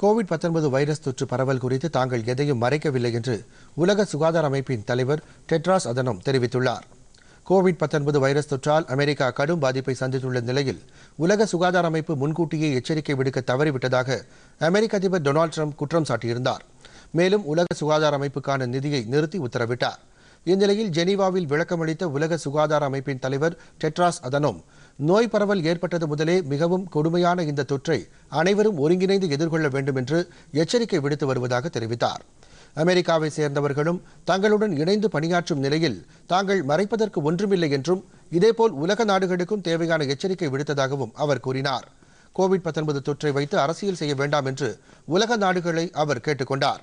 Covid virus தொற்று பரவல் குறித்து தாங்கள் எதையும் மறைக்கவில்லை என்று உலக சுகாதார அமைப்பின் தலைவர் டெட்ராஸ் அதனம் தெரிவித்துள்ளார் கோவிட் வைரஸ் தொற்றால் அமெரிக்கா கடும் பாதிப்பை சந்தித்துள்ள நிலையில் உலக சுகாதார அமைப்பு முன்கூட்டியே எச்சரிக்கை விடுக்க தவறிவிட்டதாக அமெரிக்க அதிபர் டொனால்டு ட்ரம்ப் குற்றம் சாட்டியிருந்தார் மேலும் உலக சுகாதார அமைப்புக்கான நிதியை நிறுத்தி உத்தரவிட்டார் இந்நிலையில் ஜெனீவாவில் விளக்கமளித்த உலக சுகாதார அமைப்பின் தலைவர் டெட்ராஸ் அதனோம் நோய் பரவல் ஏற்பட்டது முதலே மிகவும் கொடுமையான இந்த தொற்றை அனைவரும் ஒருங்கிணைந்து எதிர்கொள்ள வேண்டும் என்று எச்சரிக்கை விடுத்து வருவதாக தெரிவித்தார் அமெரிக்காவை சேர்ந்தவர்களும் தங்களுடன் இணைந்து பணியாற்றும் நிலையில் தாங்கள் மறைப்பதற்கு ஒன்றுமில்லை என்றும் இதேபோல் உலக நாடுகளுக்கும் தேவையான எச்சரிக்கை விடுத்ததாகவும் அவர் கூறினார் கோவிட் தொற்றை வைத்து அரசியல் செய்ய வேண்டாம் என்று உலக நாடுகளை அவர் கேட்டுக் கொண்டார்